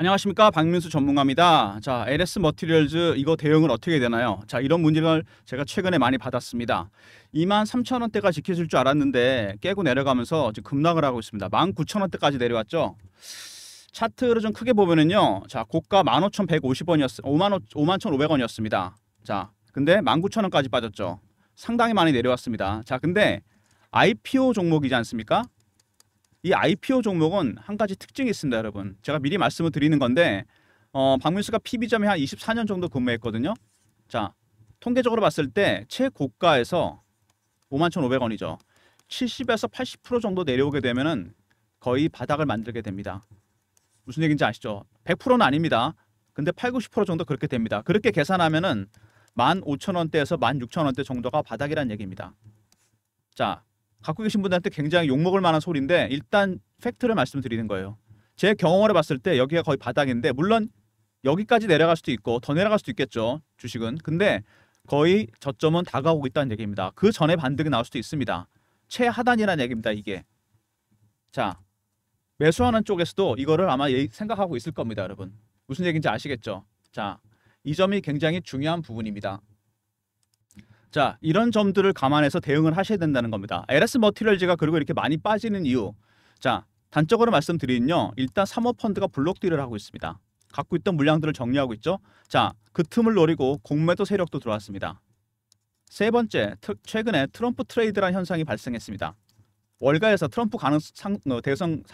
안녕하십니까 박민수 전문가입니다. 자 LS 머티리얼즈 이거 대응을 어떻게 되나요? 자 이런 문제를 제가 최근에 많이 받았습니다. 23,000원대가 지켜질 줄 알았는데 깨고 내려가면서 지금 급락을 하고 있습니다. 19,000원대까지 내려왔죠. 차트를 좀 크게 보면은요. 자 고가 15,150원이었 51,500원이었습니다. 자 근데 19,000원까지 빠졌죠. 상당히 많이 내려왔습니다. 자 근데 IPO 종목이지 않습니까? 이 IPO 종목은 한 가지 특징이 있습니다, 여러분. 제가 미리 말씀을 드리는 건데 어, 박민수가 PB점에 한 24년 정도 근무했거든요. 자, 통계적으로 봤을 때 최고가에서 51,500원이죠. 70에서 80% 정도 내려오게 되면은 거의 바닥을 만들게 됩니다. 무슨 얘기인지 아시죠? 100%는 아닙니다. 근데 8, 90% 정도 그렇게 됩니다. 그렇게 계산하면은 15,000원대에서 16,000원대 정도가 바닥이란 얘기입니다. 자, 갖고 계신 분들한테 굉장히 욕먹을 만한 소리인데 일단 팩트를 말씀드리는 거예요. 제 경험으로 봤을 때 여기가 거의 바닥인데 물론 여기까지 내려갈 수도 있고 더 내려갈 수도 있겠죠. 주식은. 근데 거의 저점은 다가오고 있다는 얘기입니다. 그 전에 반등이 나올 수도 있습니다. 최하단이라는 얘기입니다. 이게. 자, 매수하는 쪽에서도 이거를 아마 예, 생각하고 있을 겁니다. 여러분. 무슨 얘기인지 아시겠죠? 자, 이 점이 굉장히 중요한 부분입니다. 자 이런 점들을 감안해서 대응을 하셔야 된다는 겁니다. LS 머티럴즈가 그리고 이렇게 많이 빠지는 이유 자 단적으로 말씀드리면요. 일단 3호 펀드가 블록딜을 하고 있습니다. 갖고 있던 물량들을 정리하고 있죠. 자, 그 틈을 노리고 공매도 세력도 들어왔습니다. 세 번째, 최근에 트럼프 트레이드라는 현상이 발생했습니다. 월가에서 트럼프 가능성, 어, 대선,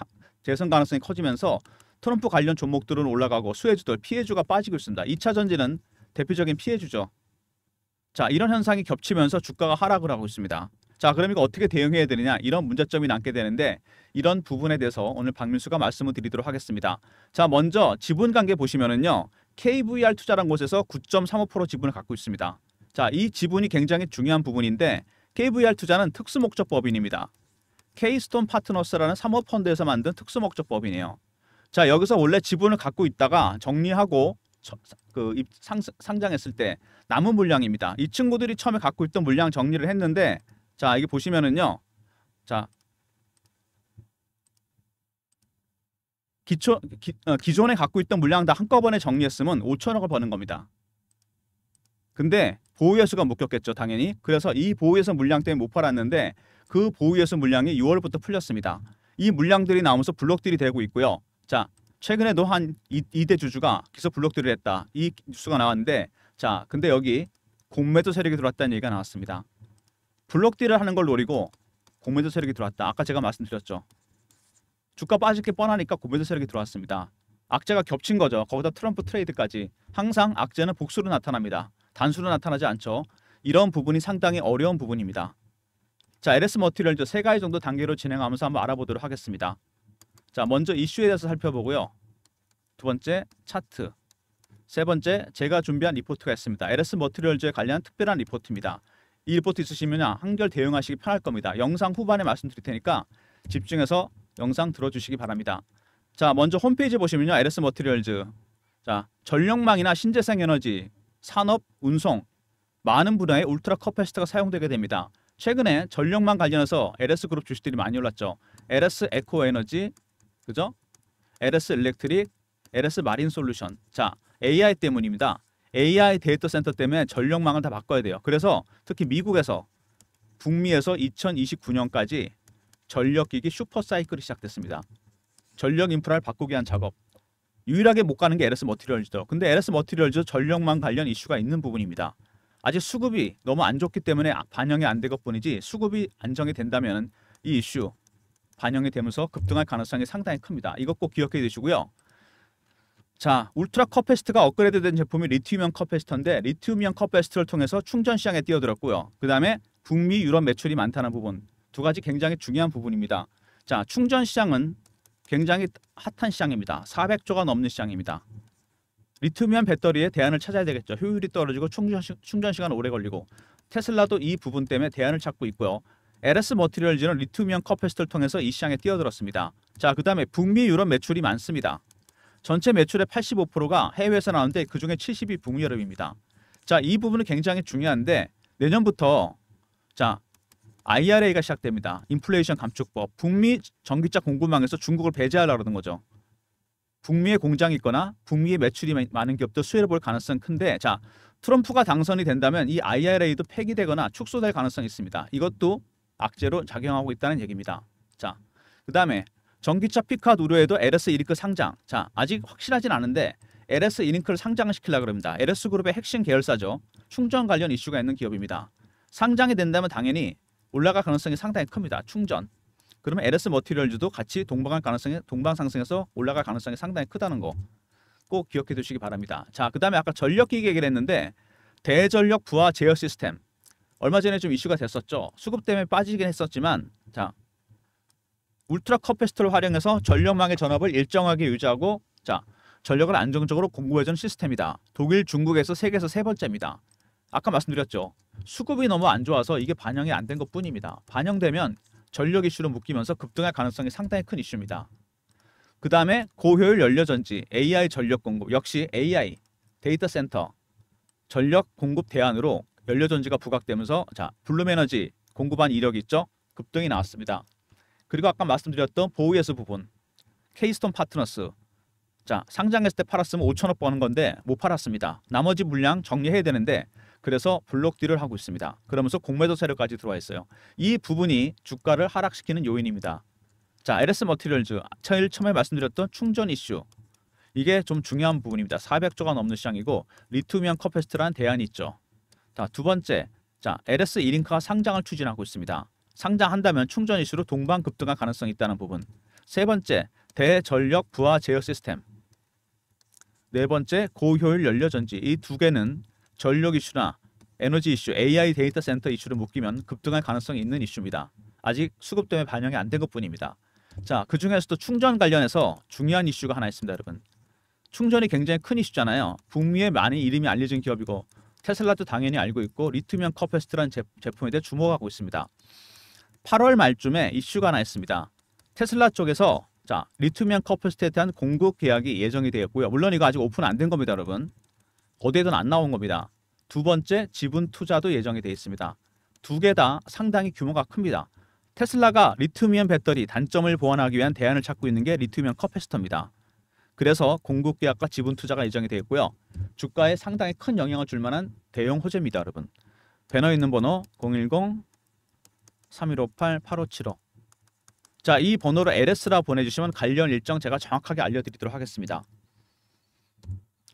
대선 가능성이 커지면서 트럼프 관련 종목들은 올라가고 수혜주들 피해주가 빠지고 있습니다. 2차 전지는 대표적인 피해주죠. 자, 이런 현상이 겹치면서 주가가 하락을 하고 있습니다. 자, 그럼 이거 어떻게 대응해야 되느냐? 이런 문제점이 남게 되는데 이런 부분에 대해서 오늘 박민수가 말씀을 드리도록 하겠습니다. 자, 먼저 지분 관계 보시면은요. KVR 투자란 곳에서 9.35% 지분을 갖고 있습니다. 자, 이 지분이 굉장히 중요한 부분인데 KVR 투자는 특수 목적 법인입니다. K스톤 파트너스라는 사모펀드에서 만든 특수 목적 법인이에요. 자, 여기서 원래 지분을 갖고 있다가 정리하고 그 상, 상장했을 때 남은 물량입니다. 이 친구들이 처음에 갖고 있던 물량 정리를 했는데 자 이게 보시면은요. 자 기초, 기, 어, 기존에 갖고 있던 물량 다 한꺼번에 정리했으면 5천억을 버는 겁니다. 근데 보유회수가 묶였겠죠 당연히. 그래서 이 보유회수 물량 때문에 못 팔았는데 그 보유회수 물량이 6월부터 풀렸습니다. 이 물량들이 나오면서 블록들이 되고 있고요. 자 최근에도 한2대 주주가 기소 블록들을 했다. 이 뉴스가 나왔는데 자 근데 여기 공매도 세력이 들어왔다는 얘기가 나왔습니다. 블록딜을 하는 걸 노리고 공매도 세력이 들어왔다. 아까 제가 말씀드렸죠. 주가 빠질 게 뻔하니까 공매도 세력이 들어왔습니다. 악재가 겹친 거죠. 거기다 트럼프 트레이드까지. 항상 악재는 복수로 나타납니다. 단수로 나타나지 않죠. 이런 부분이 상당히 어려운 부분입니다. 자, LS 머티를얼세 가지 정도 단계로 진행하면서 한번 알아보도록 하겠습니다. 자, 먼저 이슈에 대해서 살펴보고요. 두 번째 차트, 세 번째 제가 준비한 리포트가 있습니다. LS 머트리얼즈에 관련 특별한 리포트입니다. 이 리포트 있으시면 한결 대응하시기 편할 겁니다. 영상 후반에 말씀드릴 테니까 집중해서 영상 들어주시기 바랍니다. 자, 먼저 홈페이지 보시면 LS 머트리얼즈. 자, 전력망이나 신재생 에너지, 산업, 운송 많은 분야에 울트라 커패시터가 사용되게 됩니다. 최근에 전력망 관련해서 LS 그룹 주식들이 많이 올랐죠. LS 에코 에너지, 그죠? LS 일렉트릭, LS 마린 솔루션. 자, AI 때문입니다. AI 데이터 센터 때문에 전력망을 다 바꿔야 돼요. 그래서 특히 미국에서 북미에서 2029년까지 전력기기 슈퍼 사이클이 시작됐습니다. 전력 인프라를 바꾸기 위한 작업. 유일하게 못 가는 게 LS 머티리얼즈죠. 근데 LS 머티리얼즈 전력망 관련 이슈가 있는 부분입니다. 아직 수급이 너무 안 좋기 때문에 반영이 안 되것 뿐이지 수급이 안정이 된다면 이 이슈 반영이 되면서 급등할 가능성이 상당히 큽니다. 이것 꼭 기억해 두시고요. 자, 울트라 컵페스트가 업그레이드된 제품이 리튬이온 컵페스트인데 리튬이온 컵페스트를 통해서 충전 시장에 뛰어들었고요. 그 다음에 북미 유럽 매출이 많다는 부분 두 가지 굉장히 중요한 부분입니다. 자, 충전 시장은 굉장히 핫한 시장입니다. 400조가 넘는 시장입니다. 리튬이온 배터리에 대안을 찾아야 되겠죠. 효율이 떨어지고 충전 시간 오래 걸리고 테슬라도 이 부분 때문에 대안을 찾고 있고요. LS 머티리얼즈는 리튬이온 컵페스트를 통해서 이 시장에 뛰어들었습니다. 자, 그 다음에 북미 유럽 매출이 많습니다. 전체 매출의 85%가 해외에서 나오는데 그 중에 70이 북미 유럽입니다. 자, 이 부분은 굉장히 중요한데 내년부터 자, IRA가 시작됩니다. 인플레이션 감축법. 북미 전기차 공급망에서 중국을 배제하려고 하는 거죠. 북미의 공장이 있거나 북미의 매출이 많은 기업도 수혜를 볼 가능성은 큰데 자 트럼프가 당선이 된다면 이 IRA도 폐기되거나 축소될 가능성이 있습니다. 이것도 악재로 작용하고 있다는 얘기입니다. 자, 그 다음에 전기차 피카 누료에도 LS 이링크 상장. 자, 아직 확실하진 않은데 LS 이링크를 상장시키려고 합니다. LS 그룹의 핵심 계열사죠. 충전 관련 이슈가 있는 기업입니다. 상장이 된다면 당연히 올라갈 가능성이 상당히 큽니다. 충전. 그러면 LS 머티리얼즈도 같이 동방할 가능성이 동방 상승해서 올라갈 가능성이 상당히 크다는 거 꼭 기억해 두시기 바랍니다. 자, 그다음에 아까 전력 기기 얘기를 했는데 대전력 부하 제어 시스템 얼마 전에 좀 이슈가 됐었죠. 수급 때문에 빠지긴 했었지만 자 울트라 커패스터를 활용해서 전력망의 전압을 일정하게 유지하고 자 전력을 안정적으로 공급해준 시스템이다. 독일, 중국에서 세계에서 세 번째입니다. 아까 말씀드렸죠. 수급이 너무 안 좋아서 이게 반영이 안 된 것뿐입니다. 반영되면 전력 이슈로 묶이면서 급등할 가능성이 상당히 큰 이슈입니다. 그 다음에 고효율 연료전지, AI 전력 공급, 역시 AI 데이터 센터 전력 공급 대안으로 연료전지가 부각되면서 자 블룸에너지 공급한 이력이 있죠. 급등이 나왔습니다. 그리고 아까 말씀드렸던 보우에스 부분 케이스톤 파트너스 자 상장했을 때 팔았으면 5천억 버는 건데 못 팔았습니다. 나머지 물량 정리해야 되는데 그래서 블록 딜을 하고 있습니다. 그러면서 공매도 세력까지 들어와 있어요. 이 부분이 주가를 하락시키는 요인입니다. 자 LS 머티리얼즈 제일 처음에 말씀드렸던 충전 이슈 이게 좀 중요한 부분입니다. 400조가 넘는 시장이고 리튬이온 커패스트라는 대안이 있죠. 자, 두 번째, 자 LS 1인크가 상장을 추진하고 있습니다. 상장한다면 충전 이슈로 동반 급등할 가능성이 있다는 부분. 세 번째, 대전력 부하 제어 시스템. 네 번째, 고효율 연료전지. 이 두 개는 전력 이슈나 에너지 이슈, AI 데이터 센터 이슈를 묶이면 급등할 가능성이 있는 이슈입니다. 아직 수급 때문에 반영이 안 된 것뿐입니다. 자, 그 중에서도 충전 관련해서 중요한 이슈가 하나 있습니다, 여러분. 충전이 굉장히 큰 이슈잖아요. 북미에 많이 이름이 알려진 기업이고 테슬라도 당연히 알고 있고 리튬이온 커페스트라는 제품에 대해 주목하고 있습니다. 8월 말쯤에 이슈가 하나 있습니다. 테슬라 쪽에서 자 리튬이온 커페스트에 대한 공급 계약이 예정이 되었고요 물론 이거 아직 오픈 안 된 겁니다, 여러분. 어디에든 안 나온 겁니다. 두 번째 지분 투자도 예정이 되어 있습니다. 두 개 다 상당히 규모가 큽니다. 테슬라가 리튬이온 배터리 단점을 보완하기 위한 대안을 찾고 있는 게 리튬이온 커페스터입니다. 그래서 공급 계약과 지분 투자가 예정이 되어 있고요. 주가에 상당히 큰 영향을 줄 만한 대형 호재입니다, 여러분. 배너 있는 번호 010 3158 8575. 자, 이 번호로 LS라 보내 주시면 관련 일정 제가 정확하게 알려 드리도록 하겠습니다.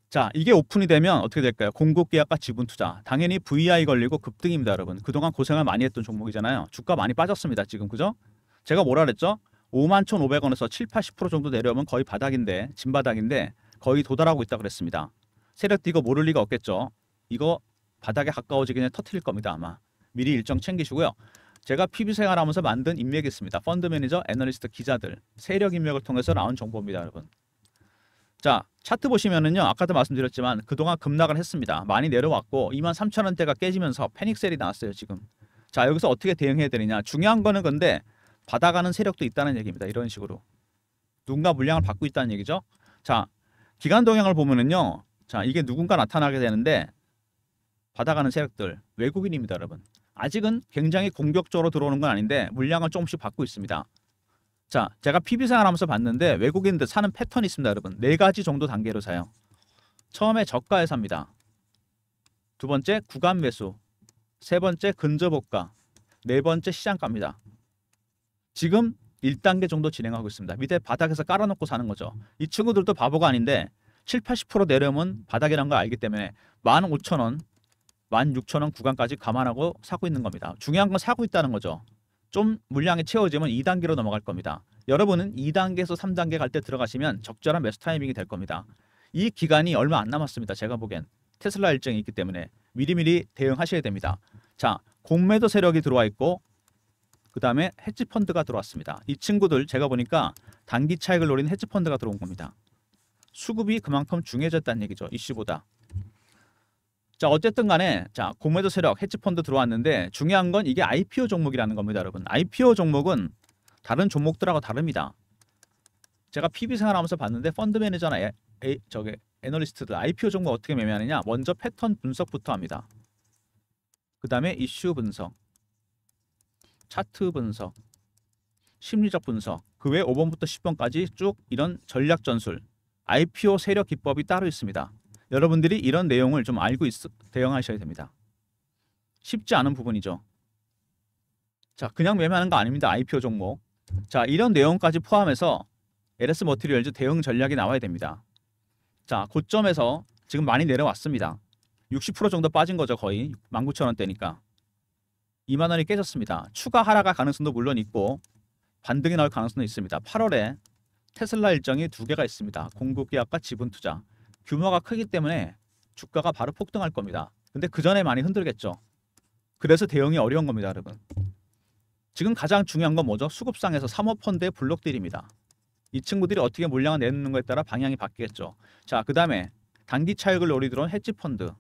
자, 이게 오픈이 되면 어떻게 될까요? 공급 계약과 지분 투자. 당연히 VI 걸리고 급등입니다, 여러분. 그동안 고생을 많이 했던 종목이잖아요. 주가 많이 빠졌습니다, 지금. 그죠? 제가 뭐라 그랬죠? 5만 1,500원에서 7, 80% 정도 내려오면 거의 바닥인데 진바닥인데 거의 도달하고 있다 그랬습니다. 세력 뛰고 모를 리가 없겠죠. 이거 바닥에 가까워지기 는 터트릴 겁니다 아마. 미리 일정 챙기시고요. 제가 PB 생활하면서 만든 인맥이 있습니다. 펀드 매니저, 애널리스트, 기자들 세력 인맥을 통해서 나온 정보입니다 여러분. 자 차트 보시면은요 아까도 말씀드렸지만 그동안 급락을 했습니다. 많이 내려왔고 2만 3천 원대가 깨지면서 패닉셀이 나왔어요 지금. 자 여기서 어떻게 대응해야 되느냐 중요한 거는 근데 받아가는 세력도 있다는 얘기입니다. 이런 식으로 누군가 물량을 받고 있다는 얘기죠. 자, 기간 동향을 보면은요. 자, 이게 누군가 나타나게 되는데 받아가는 세력들 외국인입니다, 여러분. 아직은 굉장히 공격적으로 들어오는 건 아닌데 물량을 조금씩 받고 있습니다. 자, 제가 PB 생활하면서 봤는데 외국인들 사는 패턴이 있습니다, 여러분. 네 가지 정도 단계로 사요. 처음에 저가에 삽니다. 두 번째 구간 매수, 세 번째 근접복가네 번째 시장가입니다. 지금 1단계 정도 진행하고 있습니다. 밑에 바닥에서 깔아놓고 사는 거죠. 이 친구들도 바보가 아닌데 7, 80% 내려오면 바닥이란 걸 알기 때문에 15,000원, 16,000원 구간까지 감안하고 사고 있는 겁니다. 중요한 건 사고 있다는 거죠. 좀 물량이 채워지면 2단계로 넘어갈 겁니다. 여러분은 2단계에서 3단계 갈 때 들어가시면 적절한 매수 타이밍이 될 겁니다. 이 기간이 얼마 안 남았습니다. 제가 보기엔 테슬라 일정이 있기 때문에 미리미리 대응하셔야 됩니다. 자, 공매도 세력이 들어와 있고 그 다음에 헤지펀드가 들어왔습니다. 이 친구들 제가 보니까 단기 차익을 노린 헤지펀드가 들어온 겁니다. 수급이 그만큼 중요해졌다는 얘기죠. 이슈보다. 자 어쨌든 간에 자 공매도 세력 헤지펀드 들어왔는데 중요한 건 이게 IPO 종목이라는 겁니다. 여러분. IPO 종목은 다른 종목들하고 다릅니다. 제가 PB 생활하면서 봤는데 펀드 매니저나 에, 에, 저게 애널리스트들 IPO 종목 어떻게 매매하느냐 먼저 패턴 분석부터 합니다. 그 다음에 이슈 분석 차트 분석, 심리적 분석, 그 외 5번부터 10번까지 쭉 이런 전략 전술, IPO 세력 기법이 따로 있습니다. 여러분들이 이런 내용을 좀 알고 있, 대응하셔야 됩니다. 쉽지 않은 부분이죠. 자, 그냥 매매하는 거 아닙니다. IPO 종목. 자, 이런 내용까지 포함해서 LS 머티리얼즈 대응 전략이 나와야 됩니다. 자, 고점에서 지금 많이 내려왔습니다. 60% 정도 빠진 거죠, 거의. 19,000원대니까. 2만 원이 깨졌습니다. 추가 하락할 가능성도 물론 있고 반등이 나올 가능성도 있습니다. 8월에 테슬라 일정이 두 개가 있습니다. 공급 계약과 지분 투자. 규모가 크기 때문에 주가가 바로 폭등할 겁니다. 근데 그 전에 많이 흔들겠죠. 그래서 대응이 어려운 겁니다, 여러분. 지금 가장 중요한 건 뭐죠? 수급상에서 사모펀드의 블록들입니다이 친구들이 어떻게 물량을 내놓는 것에 따라 방향이 바뀌겠죠. 자, 그 다음에 단기 차익을 노리들어온 헤지펀드.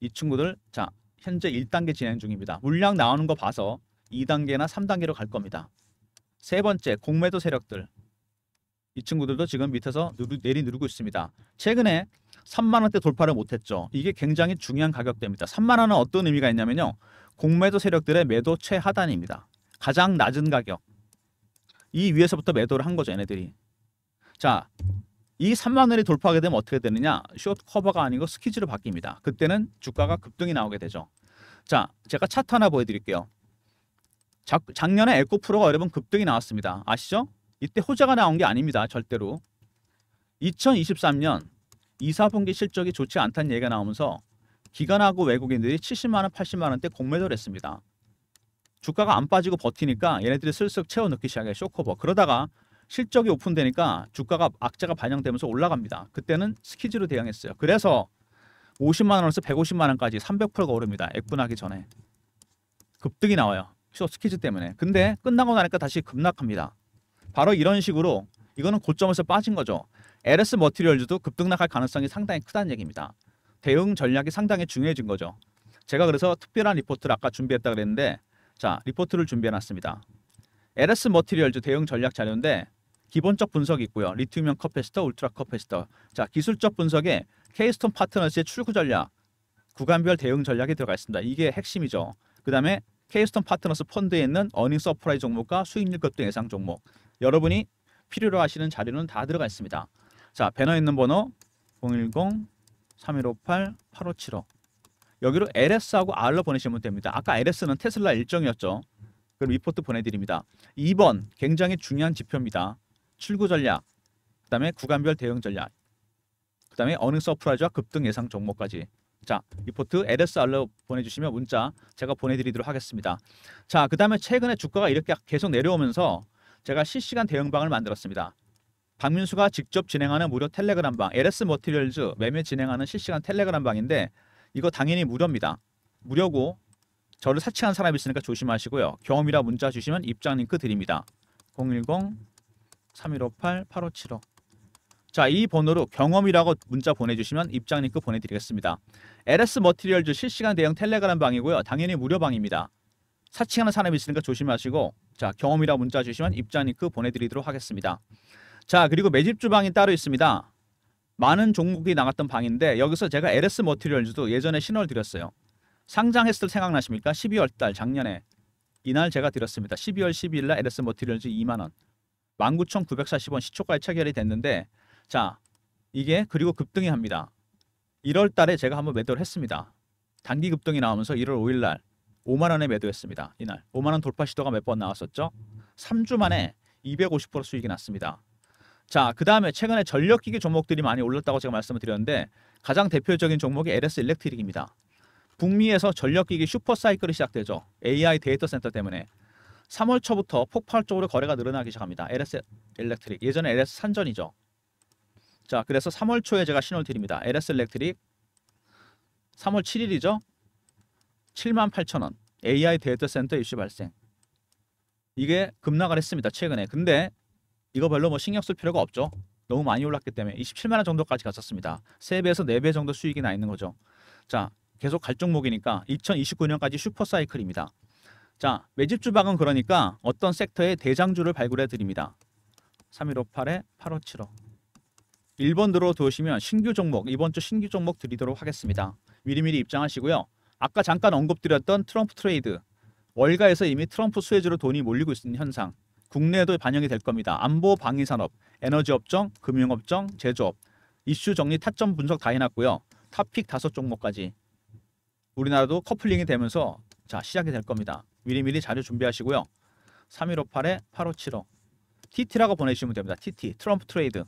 이 친구들, 자, 현재 1단계 진행 중입니다. 물량 나오는 거 봐서 2단계나 3단계로 갈 겁니다. 세 번째, 공매도 세력들. 이 친구들도 지금 밑에서 누르, 내리 누르고 있습니다. 최근에 3만원대 돌파를 못했죠. 이게 굉장히 중요한 가격대입니다. 3만원은 어떤 의미가 있냐면요. 공매도 세력들의 매도 최하단입니다. 가장 낮은 가격. 이 위에서부터 매도를 한 거죠. 얘네들이. 자, 이 3만 원이 돌파하게 되면 어떻게 되느냐? 숏 커버가 아니고 스퀴즈로 바뀝니다. 그때는 주가가 급등이 나오게 되죠. 자, 제가 차트 하나 보여드릴게요. 자, 작년에 에코프로가 여러분 급등이 나왔습니다. 아시죠? 이때 호재가 나온 게 아닙니다. 절대로. 2023년 2, 4분기 실적이 좋지 않다는 얘기가 나오면서 기관하고 외국인들이 70만원, 80만원대 공매도를 했습니다. 주가가 안 빠지고 버티니까 얘네들이 슬슬 채워 넣기 시작해 쇼커버. 그러다가 실적이 오픈되니까 주가가 악재가 반영되면서 올라갑니다. 그때는 스키즈로 대응했어요. 그래서 50만 원에서 150만 원까지 300%가 오릅니다. 액분하기 전에 급등이 나와요. 스키즈 때문에. 근데 끝나고 나니까 다시 급락합니다. 바로 이런 식으로 이거는 고점에서 빠진 거죠. LS 머티리얼즈도 급등락할 가능성이 상당히 크다는 얘기입니다. 대응 전략이 상당히 중요해진 거죠. 제가 그래서 특별한 리포트를 아까 준비했다 그랬는데 자 리포트를 준비해놨습니다. LS 머티리얼즈 대응 전략 자료인데 기본적 분석이 있고요. 리튬이온 커패스터 울트라 커패스터 자, 기술적 분석에 케이스톤 파트너스의 출구 전략, 구간별 대응 전략이 들어가 있습니다. 이게 핵심이죠. 그다음에 케이스톤 파트너스 펀드에 있는 어닝 서프라이 종목과 수익률 급등 예상 종목. 여러분이 필요로 하시는 자료는 다 들어가 있습니다. 자, 배너 있는 번호 010 3158 8575. 여기로 LS하고 R로 보내시면 됩니다. 아까 LS는 테슬라 일정이었죠. 그럼 리포트 보내드립니다. 2번 굉장히 중요한 지표입니다. 출구 전략, 그다음에 구간별 대응 전략, 그다음에 어느 서프라이즈와 급등 예상 종목까지. 자, 리포트 LS 알로 보내주시면 문자 제가 보내드리도록 하겠습니다. 자, 그다음에 최근에 주가가 이렇게 계속 내려오면서 제가 실시간 대응방을 만들었습니다. 박민수가 직접 진행하는 무료 텔레그램 방 LS 머티리얼즈 매매 진행하는 실시간 텔레그램 방인데 이거 당연히 무료입니다. 무료고 저를 사칭한 사람이 있으니까 조심하시고요. 경험이라 문자 주시면 입장 링크 드립니다. 010 3158-8575 자, 이 번호로 경험이라고 문자 보내주시면 입장 링크 보내드리겠습니다. LS 머티리얼즈 실시간 대형 텔레그램 방이고요. 당연히 무료 방입니다. 사칭하는 사람이 있으니까 조심하시고 자, 경험이라고 문자 주시면 입장 링크 보내드리도록 하겠습니다. 자, 그리고 매집주 방이 따로 있습니다. 많은 종목이 나갔던 방인데 여기서 제가 LS 머티리얼즈도 예전에 신호를 드렸어요. 상장했을 때 생각나십니까? 12월 달 작년에 이날 제가 드렸습니다. 12월 12일 날 LS 머티리얼즈 2만 원. 19,940원 시초가에 체결이 됐는데 자 이게 그리고 급등이 합니다. 1월 달에 제가 한번 매도를 했습니다. 단기 급등이 나오면서 1월 5일 날 5만 원에 매도했습니다. 이날 5만 원 돌파 시도가 몇 번 나왔었죠? 3주 만에 250% 수익이 났습니다. 자, 그 다음에 최근에 전력기기 종목들이 많이 올랐다고 제가 말씀을 드렸는데 가장 대표적인 종목이 LS 일렉트릭입니다. 북미에서 전력기기 슈퍼사이클이 시작되죠. AI 데이터 센터 때문에. 3월 초부터 폭발적으로 거래가 늘어나기 시작합니다. LS 엘렉트릭 예전에 LS 산전이죠. 자 그래서 3월 초에 제가 신호를 드립니다. LS 엘렉트릭 3월 7일이죠. 7 8 0 0 0원 AI 데이터센터 입시 발생 이게 급락을 했습니다. 최근에 근데 이거 별로 뭐 신경 쓸 필요가 없죠. 너무 많이 올랐기 때문에 27만 원 정도까지 갔었습니다. 3배에서 4배 정도 수익이 나 있는 거죠. 자 계속 갈 종목이니까 2029년까지 슈퍼사이클입니다. 자, 매집 주방은 그러니까 어떤 섹터의 대장주를 발굴해 드립니다. 3158에 8575. 1번 들어두시면 신규 종목, 이번 주 신규 종목 드리도록 하겠습니다. 미리미리 입장하시고요. 아까 잠깐 언급드렸던 트럼프 트레이드. 월가에서 이미 트럼프 수혜주로 돈이 몰리고 있는 현상. 국내에도 반영이 될 겁니다. 안보 방위 산업, 에너지 업종, 금융 업종, 제조업. 이슈 정리 타점 분석 다 해놨고요. 탑픽 다섯 종목까지. 우리나라도 커플링이 되면서 자 시작이 될 겁니다. 미리미리 자료 준비하시고요. 3158에 8575 TT라고 보내주시면 됩니다. TT 트럼프 트레이드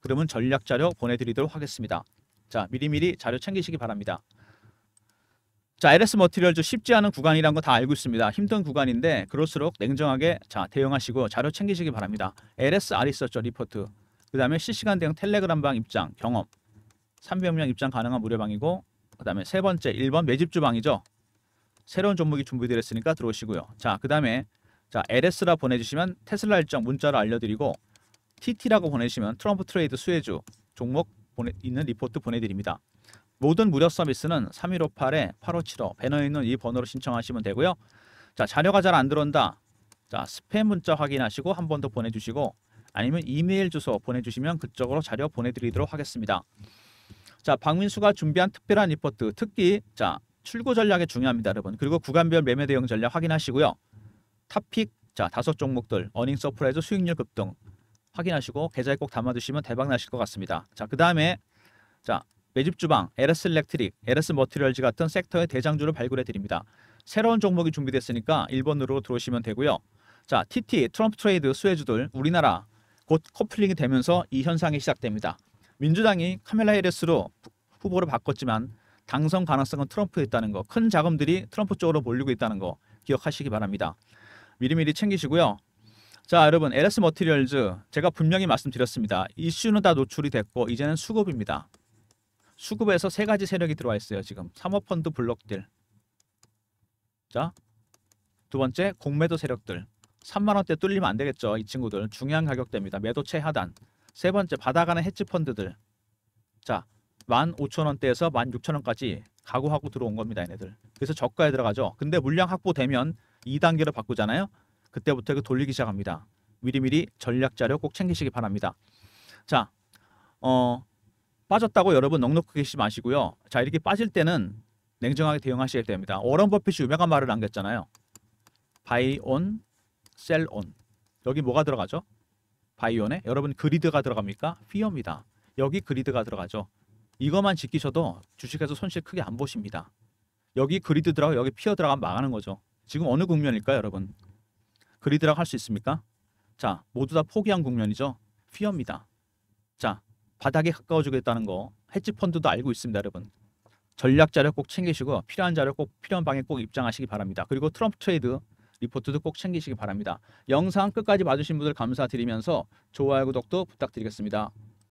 그러면 전략 자료 보내드리도록 하겠습니다. 자 미리미리 자료 챙기시기 바랍니다. 자 LS 머티리얼즈 쉽지 않은 구간이란 거 다 알고 있습니다. 힘든 구간인데 그럴수록 냉정하게 자 대응하시고 자료 챙기시기 바랍니다. LS R 있었죠 리포트 그 다음에 실시간 대응 텔레그램방 입장 경험 300명 입장 가능한 무료방이고 그 다음에 세 번째 1번 매집주방이죠. 새로운 종목이 준비되어있으니까 들어오시고요. 자, 그 다음에 자 LS라 보내주시면 테슬라 일정 문자로 알려드리고 TT라고 보내시면 트럼프 트레이드 수혜주 종목 보내, 있는 리포트 보내드립니다. 모든 무료 서비스는 3158-8575 배너에 있는 이 번호로 신청하시면 되고요. 자, 자료가 잘 안 들어온다. 자, 스팸 문자 확인하시고 한 번 더 보내주시고 아니면 이메일 주소 보내주시면 그쪽으로 자료 보내드리도록 하겠습니다. 자, 박민수가 준비한 특별한 리포트 특히 자 출고 전략이 중요합니다, 여러분. 그리고 구간별 매매 대응 전략 확인하시고요. 탑픽 자 다섯 종목들 어닝 서프라이즈 수익률 급등 확인하시고 계좌에 꼭 담아두시면 대박 나실 것 같습니다. 자그 다음에 자 매집 주방, LS 일렉트릭, LS 머티리얼즈 같은 섹터의 대장주를 발굴해 드립니다. 새로운 종목이 준비됐으니까 1번으로 들어오시면 되고요. 자, TT, 트럼프 트레이드, 수혜주들 우리나라 곧 커플링이 되면서 이 현상이 시작됩니다. 민주당이 카멜라 헤리스로 후보를 바꿨지만 당선 가능성은 트럼프에 있다는 거, 큰 자금들이 트럼프 쪽으로 몰리고 있다는 거 기억하시기 바랍니다. 미리미리 챙기시고요. 자 여러분 LS 머티리얼즈 제가 분명히 말씀드렸습니다. 이슈는 다 노출이 됐고 이제는 수급입니다. 수급에서 세 가지 세력이 들어와 있어요. 지금 사모펀드 블록들 자두 번째 공매도 세력들 3만원대 뚫리면 안되겠죠. 이 친구들 중요한 가격대입니다. 매도최 하단 세 번째 바닥가는 헤지펀드들 자 15,000원대에서 16,000원까지 가구하고 들어온 겁니다. 얘네들. 그래서 저가에 들어가죠. 근데 물량 확보되면 2단계로 바꾸잖아요. 그때부터 그 돌리기 시작합니다. 미리미리 전략 자료 꼭 챙기시기 바랍니다. 자, 어, 빠졌다고 여러분 넉넉히 계시지 마시고요. 자, 이렇게 빠질 때는 냉정하게 대응하셔야 됩니다. 워런 버핏이 유명한 말을 남겼잖아요. 바이 온, 셀 온. 여기 뭐가 들어가죠? 바이온에 여러분 그리드가 들어갑니까? 피어입니다. 여기 그리드가 들어가죠. 이것만 지키셔도 주식에서 손실 크게 안 보십니다. 여기 그리드 들어가 고 여기 피어 들어가면 망하는 거죠. 지금 어느 국면일까요, 여러분? 그리드라고 할 수 있습니까? 자, 모두 다 포기한 국면이죠. 피어입니다. 자, 바닥에 가까워지겠다는 거 헤지 펀드도 알고 있습니다, 여러분. 전략 자료 꼭 챙기시고 필요한 자료 꼭 필요한 방에 꼭 입장하시기 바랍니다. 그리고 트럼프 트레이드 리포트도 꼭 챙기시기 바랍니다. 영상 끝까지 봐주신 분들 감사드리면서 좋아요 구독도 부탁드리겠습니다.